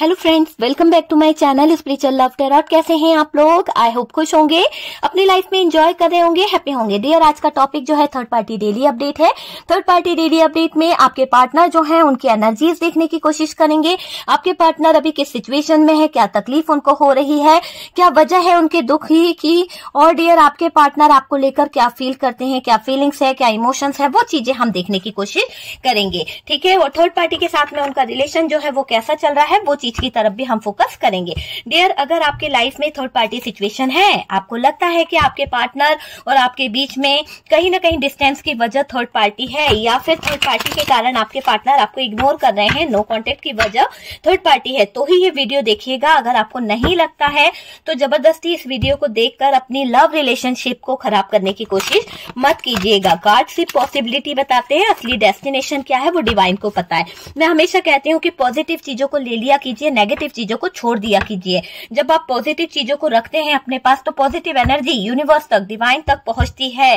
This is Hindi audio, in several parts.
hello friends welcome back to my channel spiritual love tarot कैसे हैं आप लोग आई होप खुश होंगे अपनी लाइफ में एंजॉय कर रहे होंगे हैप्पी होंगे डियर आज का टॉपिक जो है थर्ड पार्टी डेली अपडेट है थर्ड पार्टी डेली अपडेट में आपके पार्टनर जो है उनकी एनर्जीज देखने की कोशिश करेंगे आपके पार्टनर अभी किस सिचुएशन में है क्या तकलीफ उनको हो रही है क्या वजह है उनके दुख ही की और डियर आपके पार्टनर आपको लेकर क्या फील करते हैं क्या फीलिंग्स है क्या इमोशंस है वो चीजें हम देखने की कोशिश करेंगे ठीक है और थर्ड पार्टी के साथ में उनका रिलेशन जो है वो कैसा चल रहा है वो चीज की तरफ भी हम फोकस करेंगे डियर अगर आपके लाइफ में थर्ड पार्टी सिचुएशन है आपको लगता है कि आपके पार्टनर और आपके बीच में कहीं ना कहीं डिस्टेंस की वजह थर्ड पार्टी है या फिर थर्ड पार्टी के कारण आपके पार्टनर आपको इग्नोर कर रहे हैं नो कॉन्टेक्ट की वजह थर्ड पार्टी है तो ही ये वीडियो देखिएगा अगर आपको नहीं लगता है तो जबरदस्ती इस वीडियो को देखकर अपनी लव रिलेशनशिप को खराब करने की कोशिश मत कीजिएगा कार्ड सिर्फ पॉसिबिलिटी बताते हैं असली डेस्टिनेशन क्या है वो डिवाइन को पता है मैं हमेशा कहती हूँ कि पॉजिटिव चीजों को ले लिया कीजिए कीजिए नेगेटिव चीजों को छोड़ दिया कीजिए जब आप पॉजिटिव चीजों को रखते हैं अपने पास तो पॉजिटिव एनर्जी यूनिवर्स तक डिवाइन तक पहुंचती है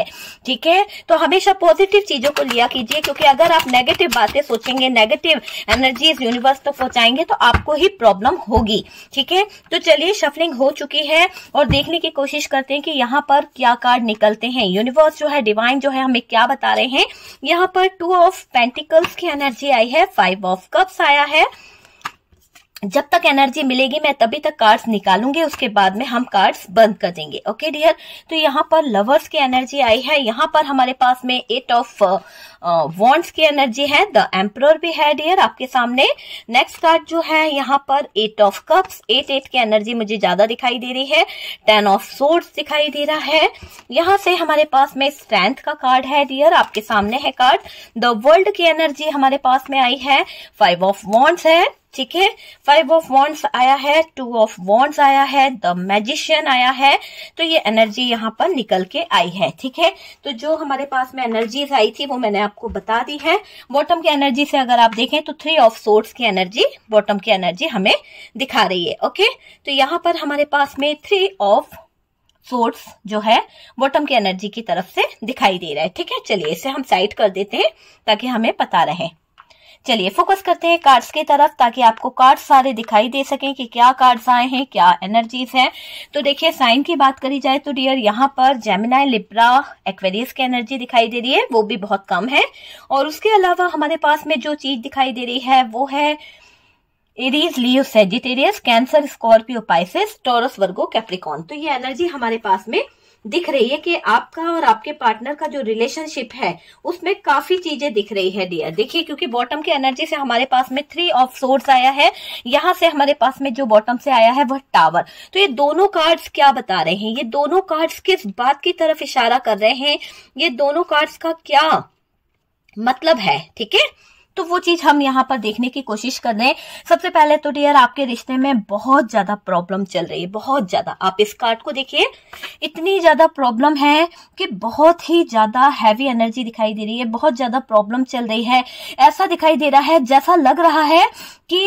ठीक है तो हमेशा पॉजिटिव चीजों को लिया कीजिए क्योंकि अगर आप नेगेटिव बातें सोचेंगे नेगेटिव एनर्जी यूनिवर्स तक पहुंचाएंगे तो आपको ही प्रॉब्लम होगी ठीक है तो चलिए शफलिंग हो चुकी है और देखने की कोशिश करते हैं कि यहाँ पर क्या कार्ड निकलते हैं यूनिवर्स जो है डिवाइन जो है हमें क्या बता रहे हैं यहाँ पर टू ऑफ पेंटिकल्स की एनर्जी आई है फाइव ऑफ कप्स आया है जब तक एनर्जी मिलेगी मैं तभी तक कार्ड्स निकालूंगी उसके बाद में हम कार्ड्स बंद कर देंगे ओके डियर तो यहाँ पर लवर्स की एनर्जी आई है यहाँ पर हमारे पास में एट ऑफ वॉन्ट्स की एनर्जी है द एम्प्रर भी है डियर आपके सामने नेक्स्ट कार्ड जो है यहाँ पर eight of cups eight eight की एनर्जी मुझे ज्यादा दिखाई दे रही है टेन ऑफ सोर्ड्स दिखाई दे रहा है यहाँ से हमारे पास में स्ट्रेंथ का कार्ड है डियर आपके सामने है कार्ड द वर्ल्ड की एनर्जी हमारे पास में आई है फाइव ऑफ वॉन्ट्स है ठीक है फाइव ऑफ वॉन्ट्स आया है टू ऑफ वॉन्ट्स आया है द मैजिशियन आया है तो ये एनर्जी यहाँ पर निकल के आई है ठीक है तो जो हमारे पास में एनर्जीज आई थी वो मैंने आपको बता दी है बॉटम की एनर्जी से अगर आप देखें तो थ्री ऑफ सोर्ट्स की एनर्जी बॉटम की एनर्जी हमें दिखा रही है ओके तो यहाँ पर हमारे पास में थ्री ऑफ सोर्ट्स जो है बॉटम की एनर्जी की तरफ से दिखाई दे रहा है ठीक है चलिए इसे हम साइड कर देते हैं ताकि हमें पता रहे चलिए फोकस करते हैं कार्ड्स की तरफ ताकि आपको कार्ड सारे दिखाई दे सकें कि क्या कार्ड्स आए हैं क्या एनर्जीज हैं तो देखिए साइन की बात करी जाए तो डियर यहाँ पर जेमिनाई लिब्रा एक्वेरियस की एनर्जी दिखाई दे रही है वो भी बहुत कम है और उसके अलावा हमारे पास में जो चीज दिखाई दे रही है वो है Aries Leo Sagittarius Cancer Scorpio Pisces Taurus Virgo Capricorn तो ये एनर्जी हमारे पास में दिख रही है कि आपका और आपके पार्टनर का जो रिलेशनशिप है उसमें काफी चीजें दिख रही है डियर देखिए क्योंकि बॉटम के एनर्जी से हमारे पास में थ्री ऑफ सोर्स आया है यहां से हमारे पास में जो बॉटम से आया है वह टावर तो ये दोनों कार्ड्स क्या बता रहे हैं ये दोनों कार्ड्स किस बात की तरफ इशारा कर रहे हैं ये दोनों कार्ड्स का क्या मतलब है ठीक है तो वो चीज हम यहाँ पर देखने की कोशिश कर रहे हैं सबसे पहले तो डियर आपके रिश्ते में बहुत ज्यादा प्रॉब्लम चल रही है बहुत ज्यादा आप इस कार्ड को देखिए इतनी ज्यादा प्रॉब्लम है कि बहुत ही ज्यादा हैवी एनर्जी दिखाई दे रही है बहुत ज्यादा प्रॉब्लम चल रही है ऐसा दिखाई दे रहा है जैसा लग रहा है कि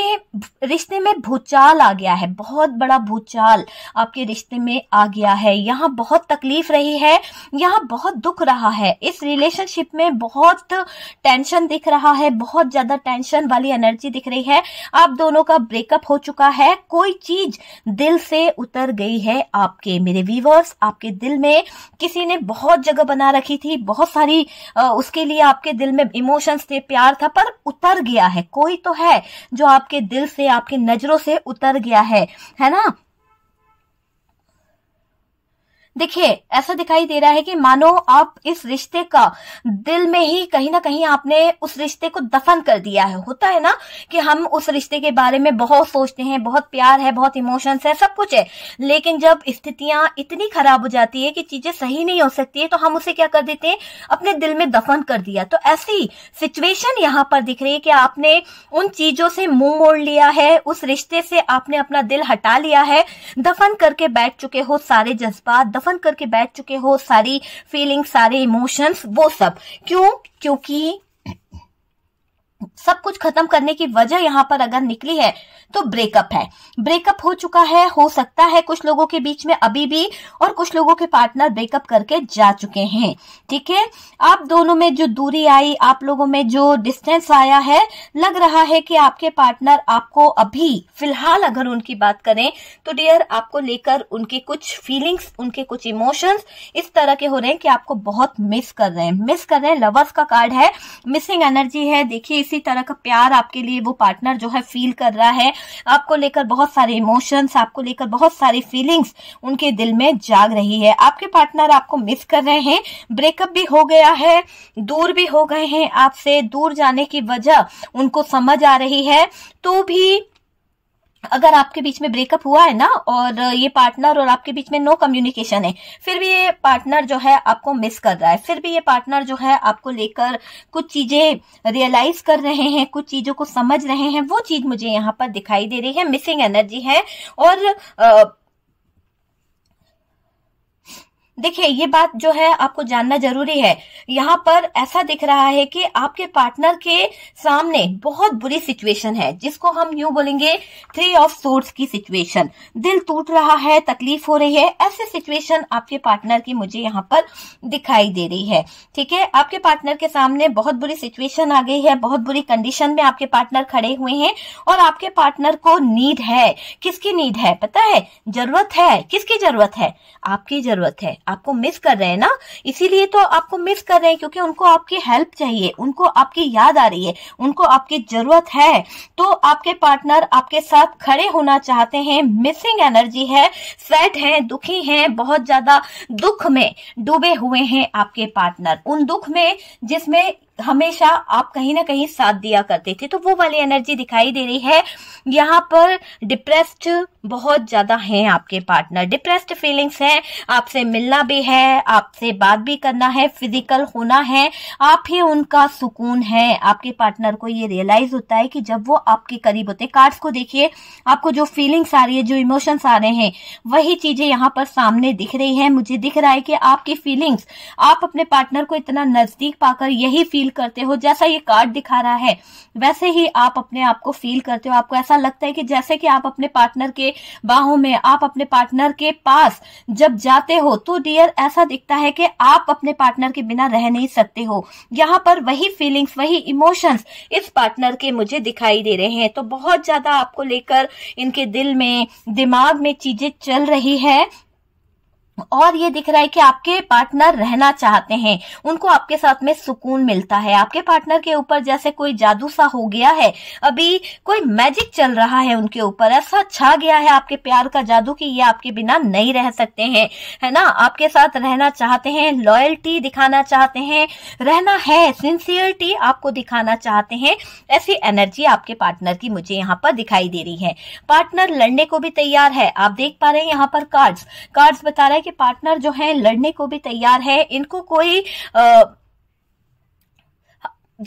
रिश्ते में भूचाल आ गया है बहुत बड़ा भूचाल आपके रिश्ते में आ गया है यहाँ बहुत तकलीफ रही है यहाँ बहुत दुख रहा है इस रिलेशनशिप में बहुत टेंशन दिख रहा है बहुत बहुत ज्यादा टेंशन वाली एनर्जी दिख रही है आप दोनों का ब्रेकअप हो चुका है कोई चीज दिल से उतर गई है आपके मेरे व्यूवर्स आपके दिल में किसी ने बहुत जगह बना रखी थी बहुत सारी उसके लिए आपके दिल में इमोशंस थे प्यार था पर उतर गया है कोई तो है जो आपके दिल से आपकी नजरों से उतर गया है है ना देखिए ऐसा दिखाई दे रहा है कि मानो आप इस रिश्ते का दिल में ही कहीं ना कहीं आपने उस रिश्ते को दफन कर दिया है होता है ना कि हम उस रिश्ते के बारे में बहुत सोचते हैं बहुत प्यार है बहुत इमोशंस है सब कुछ है लेकिन जब स्थितियां इतनी खराब हो जाती है कि चीजें सही नहीं हो सकती है तो हम उसे क्या कर देते हैं अपने दिल में दफन कर दिया तो ऐसी सिचुएशन यहाँ पर दिख रही है कि आपने उन चीजों से मुंह मोड़ लिया है उस रिश्ते से आपने अपना दिल हटा लिया है दफन करके बैठ चुके हो सारे जज्बात दफन दफन करके बैठ चुके हो सारी फीलिंग सारे इमोशंस वो सब क्यों क्योंकि सब कुछ खत्म करने की वजह यहाँ पर अगर निकली है तो ब्रेकअप है ब्रेकअप हो चुका है हो सकता है कुछ लोगों के बीच में अभी भी और कुछ लोगों के पार्टनर ब्रेकअप करके जा चुके हैं ठीक है आप दोनों में जो दूरी आई आप लोगों में जो डिस्टेंस आया है लग रहा है कि आपके पार्टनर आपको अभी फिलहाल अगर उनकी बात करें तो डियर आपको लेकर उनके कुछ फीलिंग्स उनके कुछ इमोशंस इस तरह के हो रहे हैं कि आपको बहुत मिस कर रहे हैं मिस कर रहे हैं लवर्स का कार्ड है मिसिंग एनर्जी है देखिए इसी तरह तरह का प्यार आपके लिए वो पार्टनर जो है फील कर रहा है आपको लेकर बहुत सारे इमोशंस आपको लेकर बहुत सारी फीलिंग्स उनके दिल में जाग रही है आपके पार्टनर आपको मिस कर रहे हैं ब्रेकअप भी हो गया है दूर भी हो गए हैं आपसे दूर जाने की वजह उनको समझ आ रही है तो भी अगर आपके बीच में ब्रेकअप हुआ है ना और ये पार्टनर और आपके बीच में नो कम्युनिकेशन है फिर भी ये पार्टनर जो है आपको मिस कर रहा है फिर भी ये पार्टनर जो है आपको लेकर कुछ चीजें रियलाइज कर रहे हैं कुछ चीजों को समझ रहे हैं वो चीज मुझे यहाँ पर दिखाई दे रही है मिसिंग एनर्जी है और आ, देखिए ये बात जो है आपको जानना जरूरी है यहाँ पर ऐसा दिख रहा है कि आपके पार्टनर के सामने बहुत बुरी सिचुएशन है जिसको हम यू बोलेंगे थ्री ऑफ सोर्स की सिचुएशन दिल टूट रहा है तकलीफ हो रही है ऐसे सिचुएशन आपके पार्टनर की मुझे यहाँ पर दिखाई दे रही है ठीक है आपके पार्टनर के सामने बहुत बुरी सिचुएशन आ गई है बहुत बुरी कंडीशन में आपके पार्टनर खड़े हुए हैं और आपके पार्टनर को नीड है किसकी नीड है पता है जरूरत है किसकी जरूरत है आपकी जरूरत है आपको मिस कर रहे हैं ना इसीलिए तो आपको मिस कर रहे हैं क्योंकि उनको आपकी हेल्प चाहिए उनको आपकी याद आ रही है उनको आपकी जरूरत है तो आपके पार्टनर आपके साथ खड़े होना चाहते हैं मिसिंग एनर्जी है सैड है दुखी है बहुत ज्यादा दुख में डूबे हुए हैं आपके पार्टनर उन दुख में जिसमें हमेशा आप कहीं ना कहीं साथ दिया करते थे तो वो वाली एनर्जी दिखाई दे रही है यहाँ पर डिप्रेस्ड बहुत ज़्यादा हैं आपके पार्टनर डिप्रेस्ड फीलिंग्स हैं आपसे मिलना भी है आपसे बात भी करना है फिजिकल होना है आप ही उनका सुकून है आपके पार्टनर को ये रियलाइज होता है कि जब वो आपके करीब होते कार्ड्स को देखिए आपको जो फीलिंग्स आ रही है जो इमोशंस आ रहे हैं वही चीज़ें यहाँ पर सामने दिख रही है मुझे दिख रहा है कि आपकी फीलिंग्स आप अपने पार्टनर को इतना नज़दीक पाकर यही फील करते हो जैसा ये कार्ड दिखा रहा है वैसे ही आप अपने आप को फील करते हो आपको ऐसा लगता है कि जैसे कि आप अपने पार्टनर के बाहों में आप अपने पार्टनर के पास जब जाते हो तो डियर ऐसा दिखता है कि आप अपने पार्टनर के बिना रह नहीं सकते हो यहाँ पर वही फीलिंग्स वही इमोशंस इस पार्टनर के मुझे दिखाई दे रहे हैं तो बहुत ज्यादा आपको लेकर इनके दिल में दिमाग में चीजें चल रही है और ये दिख रहा है कि आपके पार्टनर रहना चाहते हैं उनको आपके साथ में सुकून मिलता है आपके पार्टनर के ऊपर जैसे कोई जादू सा हो गया है अभी कोई मैजिक चल रहा है उनके ऊपर ऐसा छा गया है आपके प्यार का जादू कि ये आपके बिना नहीं रह सकते हैं है ना आपके साथ रहना चाहते हैं लॉयल्टी दिखाना चाहते हैं रहना है सिंसियरिटी आपको दिखाना चाहते हैं ऐसी एनर्जी आपके पार्टनर की मुझे यहाँ पर दिखाई दे रही है पार्टनर लड़ने को भी तैयार है आप देख पा रहे हैं यहाँ पर कार्ड्स कार्ड्स बता रहे हैं के पार्टनर जो हैं लड़ने को भी तैयार है इनको कोई आ,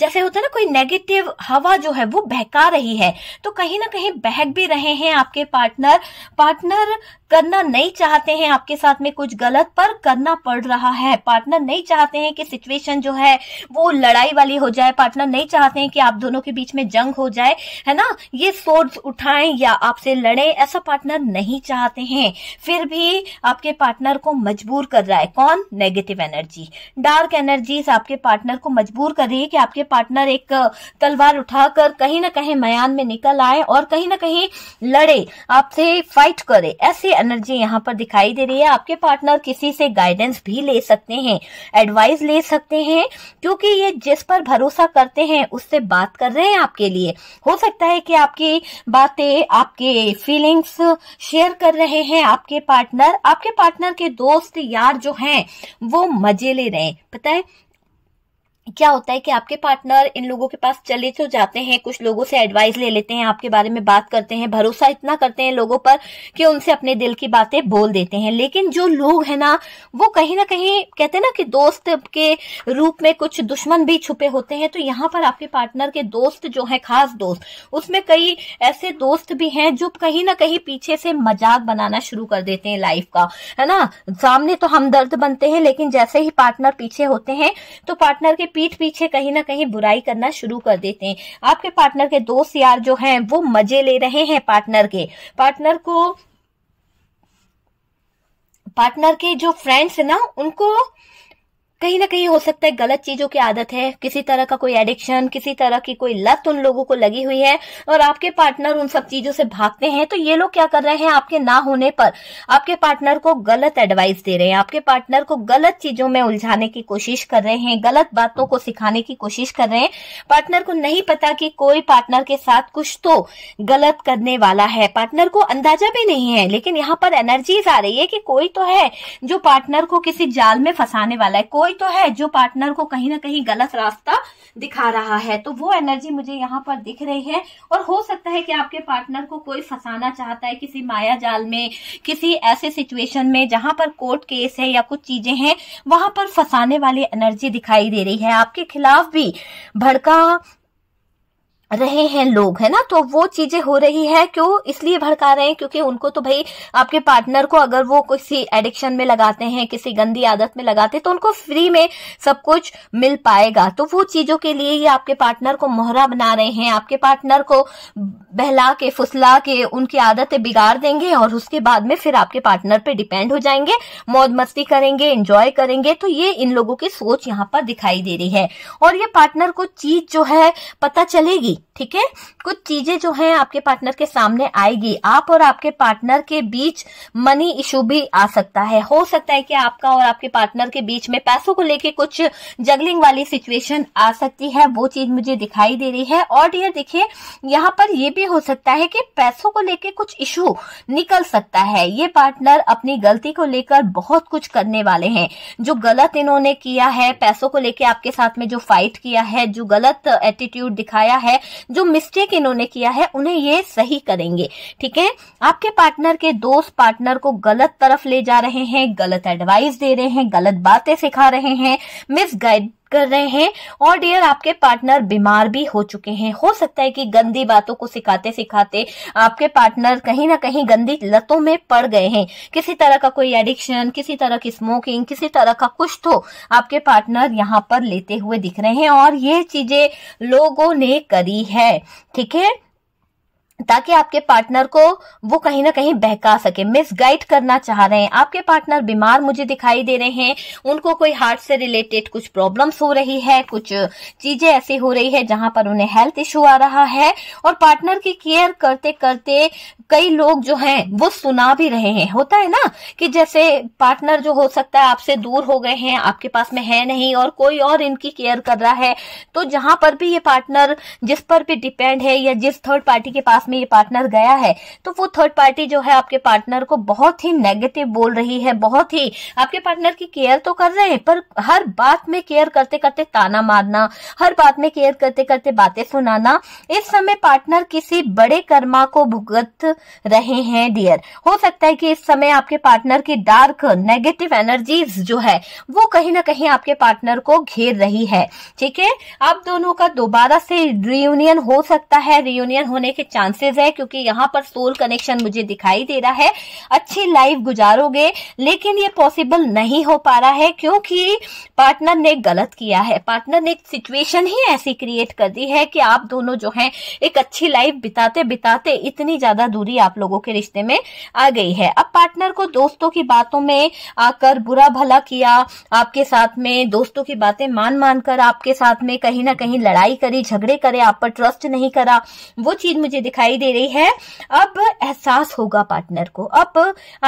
जैसे होता है ना कोई नेगेटिव हवा जो है वो बहका रही है तो कहीं ना कहीं बहक भी रहे हैं आपके पार्टनर पार्टनर करना नहीं चाहते हैं आपके साथ में कुछ गलत पर करना पड़ रहा है पार्टनर नहीं चाहते हैं कि सिचुएशन जो है वो लड़ाई वाली हो जाए पार्टनर नहीं चाहते हैं कि आप दोनों के बीच में जंग हो जाए है ना ये सोर्स उठाएं या आपसे लड़े ऐसा पार्टनर नहीं चाहते हैं फिर भी आपके पार्टनर को मजबूर कर रहा है कौन नेगेटिव एनर्जी डार्क एनर्जी आपके पार्टनर को मजबूर कर रही है कि आपके पार्टनर एक तलवार उठाकर कहीं ना कहीं मयान में निकल आए और कहीं ना कहीं लड़े आपसे फाइट करे ऐसे एनर्जी यहाँ पर दिखाई दे रही है आपके पार्टनर किसी से गाइडेंस भी ले सकते हैं एडवाइस ले सकते हैं क्योंकि ये जिस पर भरोसा करते हैं उससे बात कर रहे हैं आपके लिए हो सकता है कि आपकी बातें आपके फीलिंग्स शेयर कर रहे हैं आपके पार्टनर आपके पार्टनर के दोस्त यार जो हैं वो मजे ले रहे हैं पता है क्या होता है कि आपके पार्टनर इन लोगों के पास चले तो जाते हैं कुछ लोगों से एडवाइस ले लेते हैं आपके बारे में बात करते हैं भरोसा इतना करते हैं लोगों पर कि उनसे अपने दिल की बातें बोल देते हैं लेकिन जो लोग हैं ना वो कहीं ना कहीं कहते हैं ना कि दोस्त के रूप में कुछ दुश्मन भी छुपे होते हैं तो यहाँ पर आपके पार्टनर के दोस्त जो है खास दोस्त उसमें कई ऐसे दोस्त भी हैं जो कहीं ना कहीं पीछे से मजाक बनाना शुरू कर देते हैं लाइफ का है ना सामने तो हम दर्द बनते हैं लेकिन जैसे ही पार्टनर पीछे होते हैं तो पार्टनर के पीठ पीछे कहीं ना कहीं बुराई करना शुरू कर देते हैं आपके पार्टनर के दोस्त यार जो हैं वो मजे ले रहे हैं पार्टनर के पार्टनर को पार्टनर के जो फ्रेंड्स है ना उनको कहीं ना कहीं हो सकता है गलत चीजों की आदत है किसी तरह का कोई एडिक्शन किसी तरह की कोई लत उन लोगों को लगी हुई है और आपके पार्टनर उन सब चीजों से भागते हैं तो ये लोग क्या कर रहे हैं आपके ना होने पर आपके पार्टनर को गलत एडवाइस दे रहे हैं आपके पार्टनर को गलत चीजों में उलझाने की कोशिश कर रहे हैं गलत बातों को सिखाने की कोशिश कर रहे हैं पार्टनर को नहीं पता कि कोई पार्टनर के साथ कुछ तो गलत करने वाला है पार्टनर को अंदाजा भी नहीं है लेकिन यहाँ पर एनर्जीज आ रही है कि कोई तो है जो पार्टनर को किसी जाल में फंसाने वाला है कोई कोई तो है जो पार्टनर को कहीं ना कहीं गलत रास्ता दिखा रहा है तो वो एनर्जी मुझे यहाँ पर दिख रही है और हो सकता है कि आपके पार्टनर को कोई फंसाना चाहता है किसी माया जाल में किसी ऐसे सिचुएशन में जहां पर कोर्ट केस है या कुछ चीजें हैं वहां पर फंसाने वाली एनर्जी दिखाई दे रही है आपके खिलाफ भी भड़का रहे हैं लोग है ना तो वो चीजें हो रही है क्यों इसलिए भड़का रहे हैं क्योंकि उनको तो भाई आपके पार्टनर को अगर वो किसी एडिक्शन में लगाते हैं किसी गंदी आदत में लगाते हैं तो उनको फ्री में सब कुछ मिल पाएगा तो वो चीजों के लिए ही आपके पार्टनर को मोहरा बना रहे हैं आपके पार्टनर को बहला के फुसला के उनकी आदतें बिगाड़ देंगे और उसके बाद में फिर आपके पार्टनर पे डिपेंड हो जाएंगे मौज मस्ती करेंगे एंजॉय करेंगे तो ये इन लोगों की सोच यहाँ पर दिखाई दे रही है और ये पार्टनर को चीज जो है पता चलेगी ठीक है कुछ चीजें जो है आपके पार्टनर के सामने आएगी आप और आपके पार्टनर के बीच मनी इशू भी आ सकता है हो सकता है कि आपका और आपके पार्टनर के बीच में पैसों को लेके कुछ जगलिंग वाली सिचुएशन आ सकती है वो चीज मुझे दिखाई दे रही है और डियर देखिए यहाँ पर ये भी हो सकता है कि पैसों को लेके कुछ इशू निकल सकता है ये पार्टनर अपनी गलती को लेकर बहुत कुछ करने वाले हैं जो गलत इन्होंने किया है पैसों को लेके आपके साथ में जो फाइट किया है जो गलत एटीट्यूड दिखाया है जो मिस्टेक इन्होंने किया है उन्हें ये सही करेंगे ठीक है आपके पार्टनर के दोस्त पार्टनर को गलत तरफ ले जा रहे हैं गलत एडवाइस दे रहे हैं गलत बातें सिखा रहे हैं मिसगाइड कर रहे हैं और डियर आपके पार्टनर बीमार भी हो चुके हैं हो सकता है कि गंदी बातों को सिखाते सिखाते आपके पार्टनर कहीं ना कहीं गंदी लतों में पड़ गए हैं किसी तरह का कोई एडिक्शन किसी तरह की स्मोकिंग किसी तरह का कुछ तो आपके पार्टनर यहाँ पर लेते हुए दिख रहे हैं और ये चीजें लोगों ने करी है ठीक है ताकि आपके पार्टनर को वो कहीं ना कहीं बहका सके मिस गाइड करना चाह रहे हैं आपके पार्टनर बीमार मुझे दिखाई दे रहे हैं उनको कोई हार्ट से रिलेटेड कुछ प्रॉब्लम्स हो रही है कुछ चीजें ऐसी हो रही है जहां पर उन्हें हेल्थ इश्यू आ रहा है और पार्टनर की केयर करते करते कई लोग जो हैं वो सुना भी रहे हैं होता है ना कि जैसे पार्टनर जो हो सकता है आपसे दूर हो गए हैं आपके पास में है नहीं और कोई और इनकी केयर कर रहा है तो जहां पर भी ये पार्टनर जिस पर भी डिपेंड है या जिस थर्ड पार्टी के पास में ये पार्टनर गया है तो वो थर्ड पार्टी जो है आपके पार्टनर को बहुत ही नेगेटिव बोल रही है बहुत ही आपके पार्टनर की केयर तो कर रहे हैं पर हर बात में केयर करते करते ताना मारना हर बात में केयर करते करते बातें सुनाना इस समय पार्टनर किसी बड़े कर्मा को भुगत रहे हैं डियर हो सकता है कि इस समय आपके पार्टनर की डार्क नेगेटिव एनर्जीज जो है वो कहीं ना कहीं आपके पार्टनर को घेर रही है ठीक है आप दोनों का दोबारा से रियूनियन हो सकता है रियूनियन होने के चांसेस है क्योंकि यहाँ पर सोल कनेक्शन मुझे दिखाई दे रहा है अच्छी लाइफ गुजारोगे लेकिन ये पॉसिबल नहीं हो पा रहा है क्योंकि पार्टनर ने गलत किया है पार्टनर ने एक सिचुएशन ही ऐसी क्रिएट कर दी है कि आप दोनों जो हैं एक अच्छी लाइफ बिताते बिताते इतनी ज्यादा दूर दूरी आप लोगों के रिश्ते में आ गई है अब पार्टनर को दोस्तों की बातों में आकर बुरा भला किया आपके साथ में दोस्तों की बातें मान मान कर आपके साथ में कहीं ना कहीं लड़ाई करी झगड़े करे आप पर ट्रस्ट नहीं करा वो चीज मुझे दिखाई दे रही है अब एहसास होगा पार्टनर को अब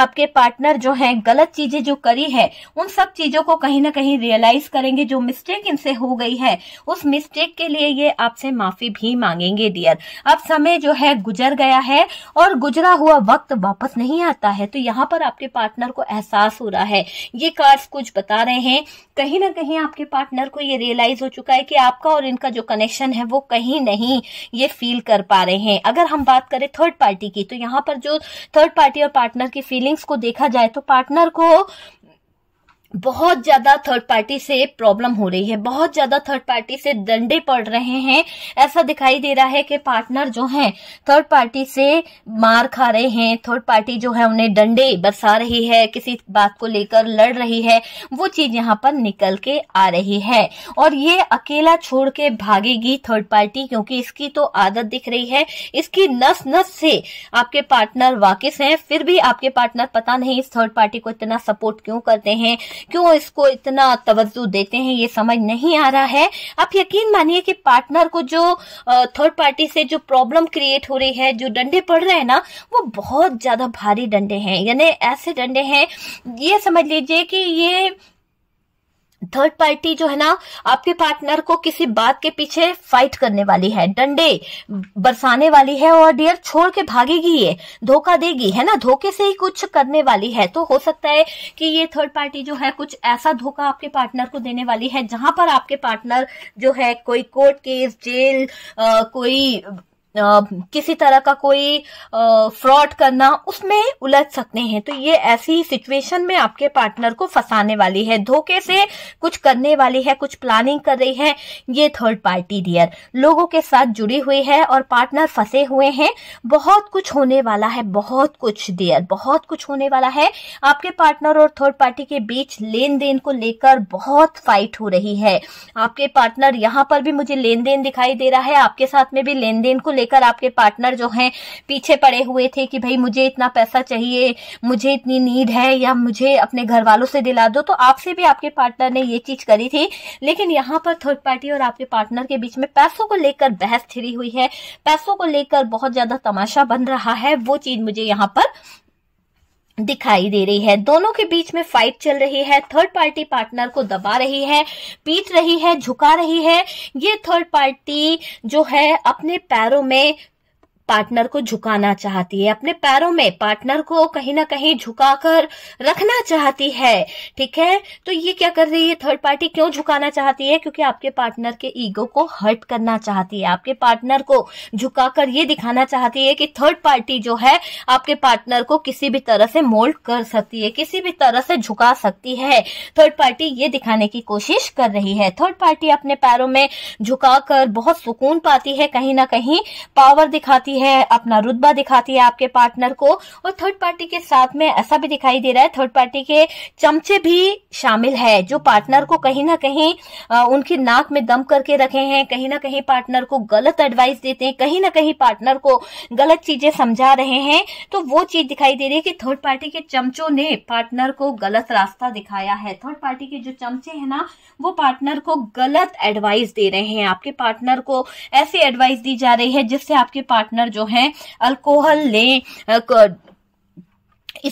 आपके पार्टनर जो है गलत चीजें जो करी है उन सब चीजों को कहीं ना कहीं रियलाइज करेंगे जो मिस्टेक इनसे हो गई है उस मिस्टेक के लिए ये आपसे माफी भी मांगेंगे डियर अब समय जो है गुजर गया है और और गुजरा हुआ वक्त वापस नहीं आता है तो यहाँ पर आपके पार्टनर को एहसास हो रहा है ये कार्ड्स कुछ बता रहे हैं कहीं ना कहीं आपके पार्टनर को ये रियलाइज हो चुका है कि आपका और इनका जो कनेक्शन है वो कहीं नहीं ये फील कर पा रहे हैं अगर हम बात करें थर्ड पार्टी की तो यहाँ पर जो थर्ड पार्टी और पार्टनर की फीलिंग्स को देखा जाए तो पार्टनर को बहुत ज्यादा थर्ड पार्टी से प्रॉब्लम हो रही है बहुत ज्यादा थर्ड पार्टी से डंडे पड़ रहे हैं ऐसा दिखाई दे रहा है कि पार्टनर जो हैं थर्ड पार्टी से मार खा रहे हैं थर्ड पार्टी जो है उन्हें डंडे बरसा रही है किसी बात को लेकर लड़ रही है वो चीज यहाँ पर निकल के आ रही है और ये अकेला छोड़ के भागेगी थर्ड पार्टी क्योंकि इसकी तो आदत दिख रही है इसकी नस नस से आपके पार्टनर वाकिफ है फिर भी आपके पार्टनर पता नहीं इस थर्ड पार्टी को इतना सपोर्ट क्यों करते हैं क्यों इसको इतना तवज्जो देते हैं ये समझ नहीं आ रहा है आप यकीन मानिए कि पार्टनर को जो थर्ड पार्टी से जो प्रॉब्लम क्रिएट हो रही है जो डंडे पड़ रहे हैं ना वो बहुत ज्यादा भारी डंडे हैं यानी ऐसे डंडे हैं ये समझ लीजिए कि ये थर्ड पार्टी जो है ना आपके पार्टनर को किसी बात के पीछे फाइट करने वाली है डंडे बरसाने वाली है और डियर छोड़ के भागेगी ये धोखा देगी है ना धोखे से ही कुछ करने वाली है तो हो सकता है कि ये थर्ड पार्टी जो है कुछ ऐसा धोखा आपके पार्टनर को देने वाली है जहां पर आपके पार्टनर जो है कोई कोर्ट केस जेल आ, कोई किसी तरह का कोई फ्रॉड करना उसमें उलझ सकते हैं तो ये ऐसी सिचुएशन में आपके पार्टनर को फंसाने वाली है धोखे से कुछ करने वाली है कुछ प्लानिंग कर रही है ये थर्ड पार्टी डियर लोगों के साथ जुड़ी हुई है और पार्टनर फंसे हुए हैं बहुत कुछ होने वाला है बहुत कुछ डियर बहुत कुछ होने वाला है आपके पार्टनर और थर्ड पार्टी के बीच लेन देन को लेकर बहुत फाइट हो रही है आपके पार्टनर यहाँ पर भी मुझे लेन देन दिखाई दे रहा है आपके साथ में भी लेन देन को ले लेकर आपके पार्टनर जो हैं पीछे पड़े हुए थे कि भाई मुझे इतना पैसा चाहिए मुझे इतनी नीड है या मुझे अपने घर वालों से दिला दो तो आपसे भी आपके पार्टनर ने ये चीज करी थी लेकिन यहाँ पर थर्ड पार्टी और आपके पार्टनर के बीच में पैसों को लेकर बहस छिड़ी हुई है पैसों को लेकर बहुत ज्यादा तमाशा बन रहा है वो चीज मुझे यहाँ पर दिखाई दे रही है दोनों के बीच में फाइट चल रही है थर्ड पार्टी पार्टनर को दबा रही है पीट रही है झुका रही है ये थर्ड पार्टी जो है अपने पैरों में पार्टनर को झुकाना चाहती है अपने पैरों में पार्टनर को कहीं ना कहीं झुकाकर रखना चाहती है ठीक है तो ये क्या कर रही है थर्ड पार्टी क्यों झुकाना चाहती है क्योंकि आपके पार्टनर के ईगो को हर्ट करना चाहती है आपके पार्टनर को झुकाकर ये दिखाना चाहती है कि थर्ड पार्टी जो है आपके पार्टनर को किसी भी तरह से मोल्ड कर सकती है किसी भी तरह से झुका सकती है थर्ड पार्टी ये दिखाने की कोशिश कर रही है थर्ड पार्टी अपने पैरों में झुकाकर बहुत सुकून पाती है कहीं ना कहीं पावर दिखाती दिखाती है अपना रुतबा दिखाती है आपके पार्टनर को और थर्ड पार्टी के साथ में ऐसा भी दिखाई दे रहा है थर्ड पार्टी के चमचे भी शामिल है जो पार्टनर को कहीं ना कहीं उनकी नाक में दम करके रखे हैं कहीं ना कहीं पार्टनर को गलत एडवाइस देते हैं कहीं ना कहीं पार्टनर को गलत चीजें समझा रहे हैं तो वो चीज दिखाई दे रही है कि थर्ड पार्टी के चमचों ने पार्टनर को गलत रास्ता दिखाया है थर्ड पार्टी के जो चमचे हैं ना वो पार्टनर को गलत एडवाइस दे रहे हैं आपके पार्टनर को ऐसी एडवाइस दी जा रही है जिससे आपके पार्टनर जो है अल्कोहल लें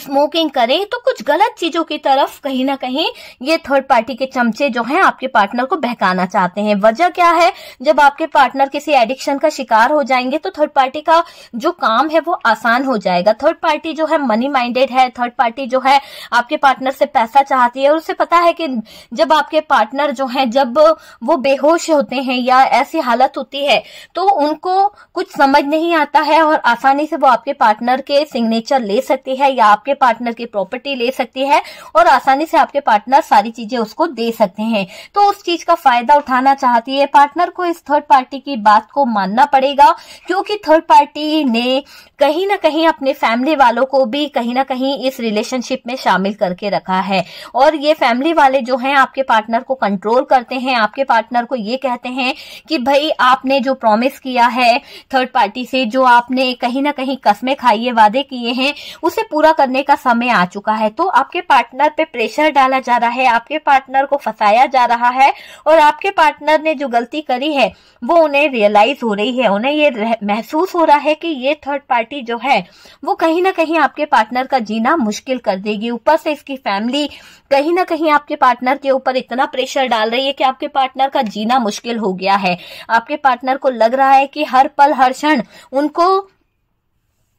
स्मोकिंग करें तो कुछ गलत चीजों की तरफ कहीं ना कहीं ये थर्ड पार्टी के चमचे जो हैं आपके पार्टनर को बहकाना चाहते हैं वजह क्या है जब आपके पार्टनर किसी एडिक्शन का शिकार हो जाएंगे तो थर्ड पार्टी का जो काम है वो आसान हो जाएगा थर्ड पार्टी जो है मनी माइंडेड है थर्ड पार्टी जो है आपके पार्टनर से पैसा चाहती है और उसे पता है कि जब आपके पार्टनर जो है जब वो बेहोश होते हैं या ऐसी हालत होती है तो उनको कुछ समझ नहीं आता है और आसानी से वो आपके पार्टनर के सिग्नेचर ले सकती है या आपके पार्टनर की प्रॉपर्टी ले सकती है और आसानी से आपके पार्टनर सारी चीजें उसको दे सकते हैं तो उस चीज का फायदा उठाना चाहती है पार्टनर को इस थर्ड पार्टी की बात को मानना पड़ेगा क्योंकि थर्ड पार्टी ने कहीं ना कहीं अपने फैमिली वालों को भी कहीं ना कहीं इस रिलेशनशिप में शामिल करके रखा है और ये फैमिली वाले जो हैं आपके पार्टनर को कंट्रोल करते हैं आपके पार्टनर को ये कहते हैं कि भाई आपने जो प्रॉमिस किया है थर्ड पार्टी से जो आपने कहीं ना कहीं कसमें खाइए वादे किए हैं उसे पूरा करने का समय आ चुका है तो आपके पार्टनर पे प्रेशर डाला जा रहा है आपके पार्टनर को फंसाया जा रहा है और आपके पार्टनर ने जो गलती करी है वो उन्हें रियलाइज हो रही है उन्हें ये महसूस हो रहा है कि ये थर्ड पार्टी पार्टी जो है वो कहीं ना कहीं आपके पार्टनर का जीना मुश्किल कर देगी ऊपर से इसकी फैमिली कहीं ना कहीं आपके पार्टनर के ऊपर इतना प्रेशर डाल रही है कि आपके पार्टनर का जीना मुश्किल हो गया है आपके पार्टनर को लग रहा है कि हर पल हर क्षण उनको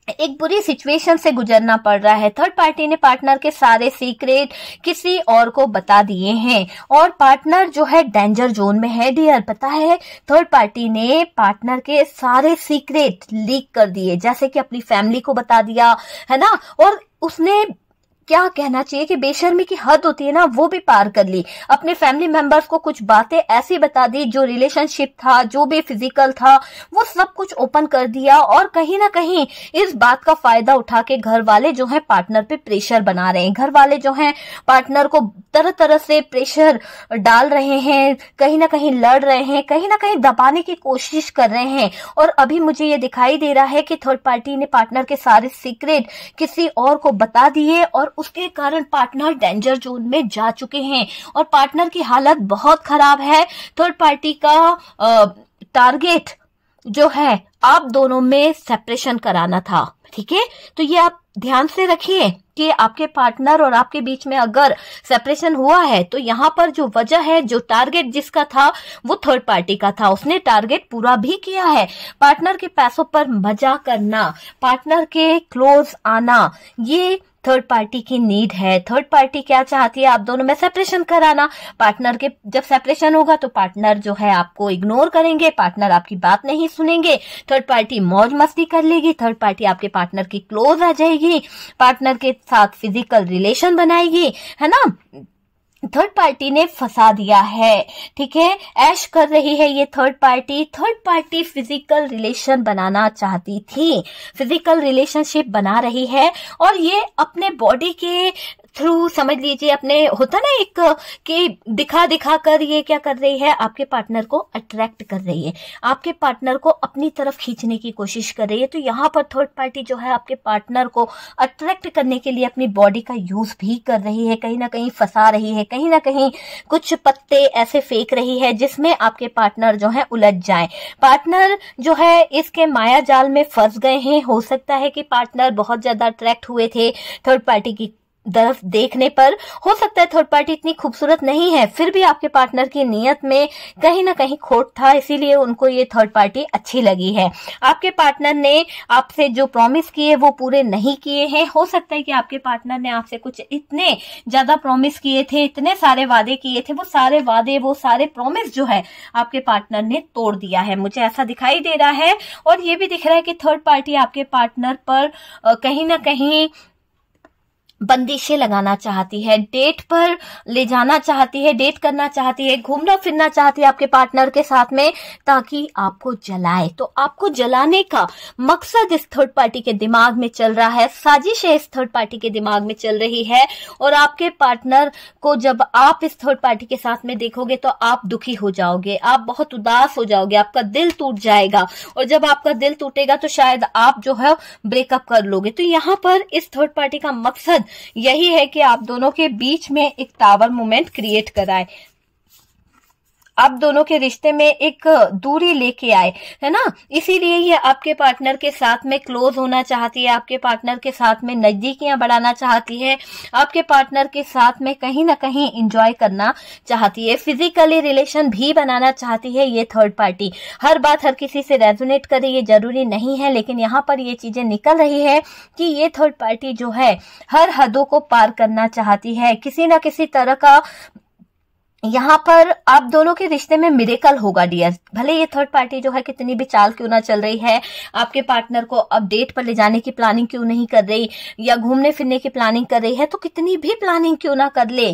एक बुरी सिचुएशन से गुजरना पड़ रहा है थर्ड पार्टी ने पार्टनर के सारे सीक्रेट किसी और को बता दिए हैं और पार्टनर जो है डेंजर जोन में है डियर पता है थर्ड पार्टी ने पार्टनर के सारे सीक्रेट लीक कर दिए जैसे कि अपनी फैमिली को बता दिया है ना और उसने क्या कहना चाहिए कि बेशर्मी की हद होती है ना वो भी पार कर ली अपने फैमिली मेंबर्स को कुछ बातें ऐसी बता दी जो रिलेशनशिप था जो भी फिजिकल था वो सब कुछ ओपन कर दिया और कहीं ना कहीं इस बात का फायदा उठा के घर वाले जो है पार्टनर पे प्रेशर बना रहे हैं घर वाले जो है पार्टनर को तरह तरह से प्रेशर डाल रहे हैं कहीं ना कहीं लड़ रहे हैं कहीं ना कहीं दबाने की कोशिश कर रहे हैं और अभी मुझे ये दिखाई दे रहा है कि थर्ड पार्टी ने पार्टनर के सारे सीक्रेट किसी और को बता दिए और उसके कारण पार्टनर डेंजर जोन में जा चुके हैं और पार्टनर की हालत बहुत खराब है थर्ड पार्टी का टारगेट जो है आप दोनों में सेपरेशन कराना था ठीक है तो ये आप ध्यान से रखिए कि आपके पार्टनर और आपके बीच में अगर सेपरेशन हुआ है तो यहाँ पर जो वजह है जो टारगेट जिसका था वो थर्ड पार्टी का था उसने टारगेट पूरा भी किया है पार्टनर के पैसों पर मजा करना पार्टनर के क्लोज आना ये थर्ड पार्टी की नीड है थर्ड पार्टी क्या चाहती है आप दोनों में सेपरेशन कराना पार्टनर के जब सेपरेशन होगा तो पार्टनर जो है आपको इग्नोर करेंगे पार्टनर आपकी बात नहीं सुनेंगे थर्ड पार्टी मौज मस्ती कर लेगी थर्ड पार्टी आपके पार्टनर की क्लोज आ जाएगी पार्टनर के साथ फिजिकल रिलेशन बनाएगी है ना थर्ड पार्टी ने फंसा दिया है ठीक है ऐश कर रही है ये third party third party physical relation बनाना चाहती थी फिजिकल रिलेशनशिप बना रही है और ये अपने बॉडी के थ्रू समझ लीजिए अपने होता ना एक कि दिखा दिखा कर ये क्या कर रही है आपके पार्टनर को अट्रैक्ट कर रही है आपके पार्टनर को अपनी तरफ खींचने की कोशिश कर रही है तो यहाँ पर थर्ड पार्टी जो है आपके पार्टनर को अट्रैक्ट करने के लिए अपनी बॉडी का यूज भी कर रही है कहीं ना कहीं फंसा रही है कहीं ना कहीं कुछ पत्ते ऐसे फेंक रही है जिसमें आपके पार्टनर जो है उलझ जाए पार्टनर जो है इसके माया जाल में फंस गए हैं हो सकता है कि पार्टनर बहुत ज्यादा अट्रैक्ट हुए थे थर्ड पार्टी की तरफ देखने पर हो सकता है थर्ड पार्टी इतनी खूबसूरत नहीं है फिर भी आपके पार्टनर की नियत में कहीं ना कहीं खोट था इसीलिए उनको ये थर्ड पार्टी अच्छी लगी है आपके पार्टनर ने आपसे जो प्रॉमिस किए वो पूरे नहीं किए हैं हो सकता है कि आपके पार्टनर ने आपसे कुछ इतने ज्यादा प्रॉमिस किए थे इतने सारे वादे किए थे वो सारे वादे वो सारे प्रोमिस जो है आपके पार्टनर ने तोड़ दिया है मुझे ऐसा दिखाई दे रहा है और ये भी दिख रहा है कि थर्ड पार्टी आपके पार्टनर पर कहीं ना कहीं बंदिशें लगाना चाहती है डेट पर ले जाना चाहती है डेट करना चाहती है घूमना फिरना चाहती है आपके पार्टनर के साथ में ताकि आपको जलाए तो आपको जलाने का मकसद इस थर्ड पार्टी के दिमाग में चल रहा है साजिश है इस थर्ड पार्टी के दिमाग में चल रही है और आपके पार्टनर को जब आप इस थर्ड पार्टी के साथ में देखोगे तो आप दुखी हो जाओगे आप बहुत उदास हो जाओगे आपका दिल टूट जाएगा और जब आपका दिल टूटेगा तो शायद आप जो है ब्रेकअप कर लोगे तो यहाँ पर इस थर्ड पार्टी का मकसद यही है कि आप दोनों के बीच में एक टावर मोमेंट क्रिएट कराए आप दोनों के रिश्ते में एक दूरी लेके आए है ना इसीलिए ये आपके पार्टनर के साथ में क्लोज होना चाहती है आपके पार्टनर के साथ में नजदीकियां बढ़ाना चाहती है आपके पार्टनर के साथ में कहीं ना कहीं इंजॉय करना चाहती है फिजिकली रिलेशन भी बनाना चाहती है ये थर्ड पार्टी हर बात हर किसी से रेजोनेट करे ये जरूरी नहीं है लेकिन यहाँ पर ये चीजें निकल रही है कि ये थर्ड पार्टी जो है हर हदों को पार करना चाहती है किसी ना किसी तरह का यहाँ पर आप दोनों के रिश्ते में मिरेकल होगा डियर भले ये थर्ड पार्टी जो है कितनी भी चाल क्यों ना चल रही है आपके पार्टनर को अब डेट पर ले जाने की प्लानिंग क्यों नहीं कर रही या घूमने फिरने की प्लानिंग कर रही है तो कितनी भी प्लानिंग क्यों ना कर ले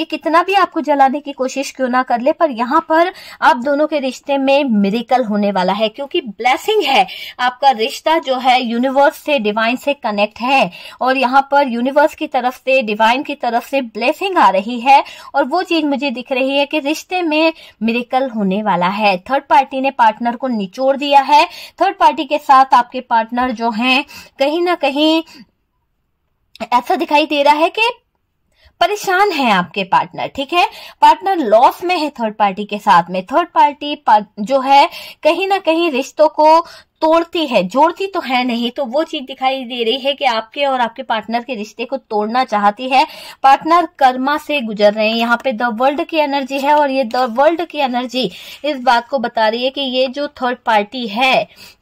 ये कितना भी आपको जलाने की कोशिश क्यों ना कर ले पर यहाँ पर आप दोनों के रिश्ते में मिरेकल होने वाला है क्योंकि ब्लैसिंग है आपका रिश्ता जो है यूनिवर्स से डिवाइन से कनेक्ट है और यहाँ पर यूनिवर्स की तरफ से डिवाइन की तरफ से ब्लेसिंग आ रही है और वो चीज मुझे दिख रही रही है कि रिश्ते में मिरेकल होने वाला है थर्ड पार्टी ने पार्टनर को निचोड़ दिया है थर्ड पार्टी के साथ आपके पार्टनर जो हैं कहीं ना कहीं ऐसा दिखाई दे रहा है कि परेशान है आपके पार्टनर ठीक है पार्टनर लॉस में है थर्ड पार्टी के साथ में थर्ड पार्टी जो है कहीं ना कहीं रिश्तों को तोड़ती है जोड़ती तो है नहीं तो वो चीज दिखाई दे रही है कि आपके और आपके पार्टनर के रिश्ते को तोड़ना चाहती है पार्टनर कर्मा से गुजर रहे हैं यहाँ पे द वर्ल्ड की एनर्जी है और ये द वर्ल्ड की एनर्जी इस बात को बता रही है कि ये जो थर्ड पार्टी है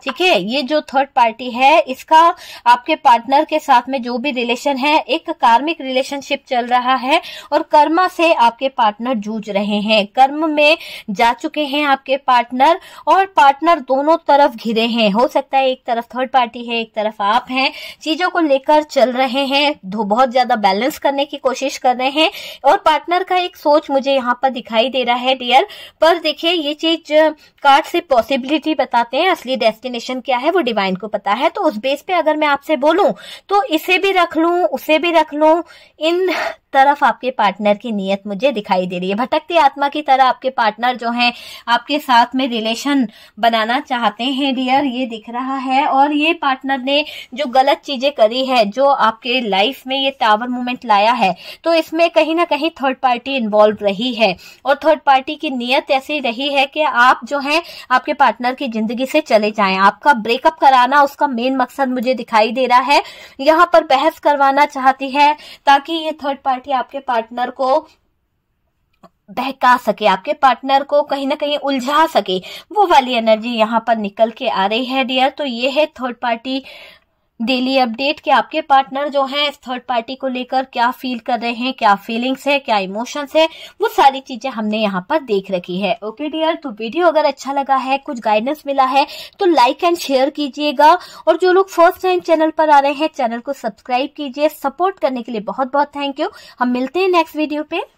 ठीक है ये जो थर्ड पार्टी है इसका आपके पार्टनर के साथ में जो भी रिलेशन है एक कार्मिक रिलेशनशिप चल रहा है और कर्मा से आपके पार्टनर जूझ रहे हैं कर्म में जा चुके हैं आपके पार्टनर और पार्टनर दोनों तरफ घिरे हैं हैं हो सकता है एक तरफ थर्ड पार्टी है एक तरफ आप हैं चीज़ों को लेकर चल रहे हैं बहुत ज़्यादा बैलेंस करने की कोशिश कर रहे हैं और पार्टनर का एक सोच मुझे यहाँ पर दिखाई दे रहा है डियर पर देखिए ये चीज कार्ड से पॉसिबिलिटी बताते हैं असली डेस्टिनेशन क्या है वो डिवाइन को पता है तो उस बेस पे अगर मैं आपसे बोलूं तो इसे भी रख लू उसे भी रख लू इन तरफ आपके पार्टनर की नीयत मुझे दिखाई दे रही है भटकती आत्मा की तरह आपके पार्टनर जो हैं आपके साथ में रिलेशन बनाना चाहते हैं डियर ये दिख रहा है और ये पार्टनर ने जो गलत चीजें करी है जो आपके लाइफ में ये टावर मूवमेंट लाया है तो इसमें कहीं ना कहीं थर्ड पार्टी इन्वॉल्व रही है और थर्ड पार्टी की नीयत ऐसी रही है कि आप जो है आपके पार्टनर की जिंदगी से चले जाए आपका ब्रेकअप कराना उसका मेन मकसद मुझे दिखाई दे रहा है यहाँ पर बहस करवाना चाहती है ताकि ये थर्ड पार्टी साथ ही आपके पार्टनर को बहका सके आपके पार्टनर को कहीं ना कहीं उलझा सके वो वाली एनर्जी यहाँ पर निकल के आ रही है डियर तो ये है थर्ड पार्टी डेली अपडेट के आपके पार्टनर जो हैं इस थर्ड पार्टी को लेकर क्या फील कर रहे हैं क्या फीलिंग्स है क्या इमोशंस है वो सारी चीजें हमने यहाँ पर देख रखी है ओके डियर तो वीडियो अगर अच्छा लगा है कुछ गाइडेंस मिला है तो लाइक एंड शेयर कीजिएगा और जो लोग फर्स्ट टाइम चैनल पर आ रहे हैं चैनल को सब्सक्राइब कीजिए सपोर्ट करने के लिए बहुत बहुत थैंक यू हम मिलते हैं नेक्स्ट वीडियो पे